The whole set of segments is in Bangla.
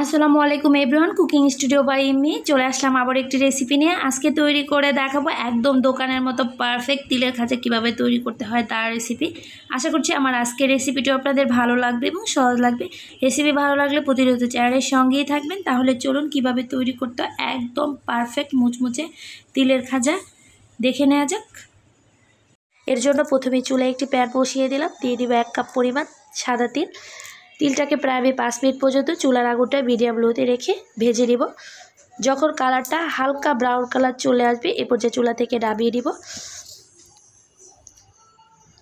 আসসালামু আলাইকুম everyone cooking studio by Imi চলে আসলাম আবার একটি রেসিপি নিয়ে আজকে তৈরি করে দেখাবো একদম দোকানের মতো পারফেক্ট তিলের খাঁচা কিভাবে তৈরি করতে হয় তার রেসিপি আশা করছি আমার আজকের রেসিপিটি আপনাদের ভালো লাগবে এবং সহজ লাগবে রেসিপি ভালো লাগলে প্রতিরোধ চেয়ারের সঙ্গেই থাকবেন তাহলে চলুন কিভাবে তৈরি করতে একদম পারফেক্ট মুচমুচে তিলের খাঁচা দেখে নেওয়া যাক এর জন্য প্রথমে চুলে একটি প্যান বসিয়ে দিলাম দিয়ে দিব এক কাপ পরিমাণ সাদা তিল তিলটাকে প্রায় আমি পাঁচ মিনিট পর্যন্ত চুলার আগুনটা মিডিয়াম লোতে রেখে ভেজে নিব যখন কালারটা হালকা ব্রাউন কালার চলে আসবে এ পর্যায়ে চুলা থেকে নামিয়ে নিব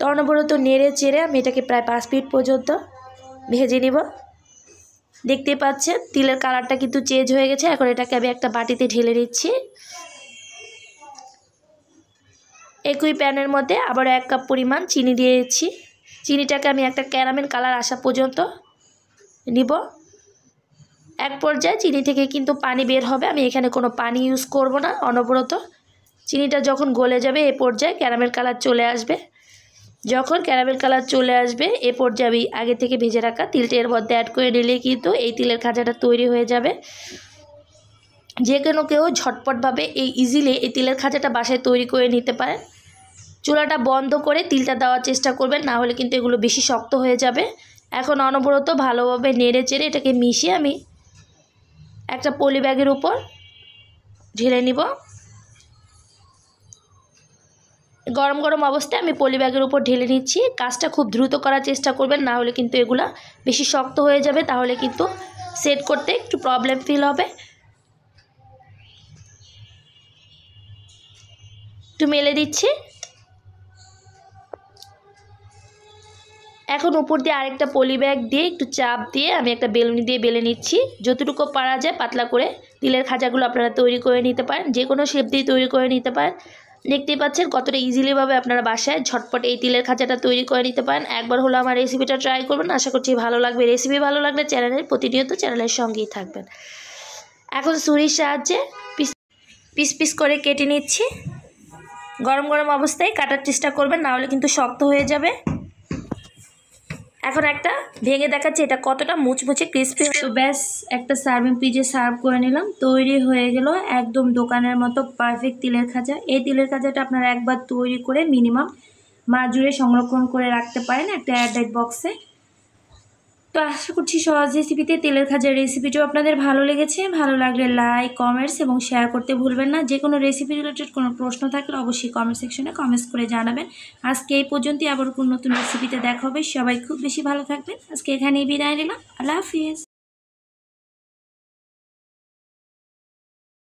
তর্ণবরত নেড়ে চেড়ে আমি এটাকে প্রায় পাঁচ মিনিট পর্যন্ত ভেজে নিব দেখতে পাচ্ছেন তিলের কালারটা কিন্তু চেঞ্জ হয়ে গেছে এখন এটাকে আমি একটা বাটিতে ঢেলে নিচ্ছি একই প্যানের মধ্যে আবার এক কাপ পরিমাণ চিনি দিয়েছি চিনিটাকে আমি একটা ক্যারামেল কালার আসা পর্যন্ত নিব এক পর্যায়ে চিনি থেকে কিন্তু পানি বের হবে আমি এখানে কোনো পানি ইউজ করব না অনবরত চিনিটা যখন গলে যাবে এ পর্যায়ে ক্যারামেল কালার চলে আসবে যখন ক্যারামেল কালার চলে আসবে এ পর্যায়ে আমি আগে থেকে ভেজে রাখা তিলটা এর মধ্যে অ্যাড করে নিলে কিন্তু এই তিলের খাঁচাটা তৈরি হয়ে যাবে যে কোনো কেউ ঝটপটভাবে এই ইজিলি এই তিলের খাঁচাটা বাসায় তৈরি করে নিতে পারেন চুলাটা বন্ধ করে তিলটা দেওয়ার চেষ্টা করবেন না হলে কিন্তু এগুলো বেশি শক্ত হয়ে যাবে এখন অনবরত ভালোভাবে নেড়ে চেড়ে এটাকে মিশিয়ে আমি একটা পলি ব্যাগের উপর ঢেলে নিব গরম গরম অবস্থায় আমি পলি ব্যাগের উপর ঢেলে নিচ্ছি কাজটা খুব দ্রুত করার চেষ্টা করবেন না হলে কিন্তু এগুলা বেশি শক্ত হয়ে যাবে তাহলে কিন্তু সেট করতে একটু প্রবলেম ফিল হবে একটু মেলে দিচ্ছি এখন উপর দিয়ে আরেকটা পলি ব্যাগ দিয়ে একটু চাপ দিয়ে আমি একটা বেলুনি দিয়ে বেলে নিচ্ছি যতটুকু পারা যায় পাতলা করে তিলের খাজাগুলো আপনারা তৈরি করে নিতে পারেন যে কোনো শেপ দিয়ে তৈরি করে নিতে পারেন দেখতেই পাচ্ছেন কতটা ইজিলিভাবে আপনারা বাসায় ঝটপট এই তিলের খাঁচাটা তৈরি করে নিতে পারেন একবার হলো আমার রেসিপিটা ট্রাই করবেন আশা করছি ভালো লাগবে রেসিপি ভালো লাগলে চ্যানেলের প্রতিনিয়ত চ্যানেলের সঙ্গেই থাকবেন এখন সুরির সাহায্যে পিস পিস পিস করে কেটে নিচ্ছি গরম গরম অবস্থায় কাটার চেষ্টা করবেন না হলে কিন্তু শক্ত হয়ে যাবে এখন একটা ভেঙে দেখাচ্ছি এটা কতটা মুচমুচে ক্রিস্পি তো ব্যাস একটা সার্ভিং পিজে সার্ভ করে নিলাম তৈরি হয়ে গেল একদম দোকানের মতো পারফেক্ট তিলের খাজা এই তিলের খাজাটা আপনারা একবার তৈরি করে মিনিমাম মাজুরে সংরক্ষণ করে রাখতে পারেন একটা অ্যাডাইট বক্সে তো আশা করছি সহজ রেসিপিতে তেলের খাজার রেসিপিটিও আপনাদের ভালো লেগেছে ভালো লাগলে লাইক কমেন্টস এবং শেয়ার করতে ভুলবেন না যে কোনো রেসিপি রিলেটেড কোনো প্রশ্ন থাকলে অবশ্যই কমেন্ট সেকশনে কমেন্টস করে জানাবেন আজকে এই পর্যন্তই আবার কোনো নতুন রেসিপিতে দেখা হবে সবাই খুব বেশি ভালো থাকবেন আজকে এখানেই বিদায় নিলাম আল্লাহ হাফিজ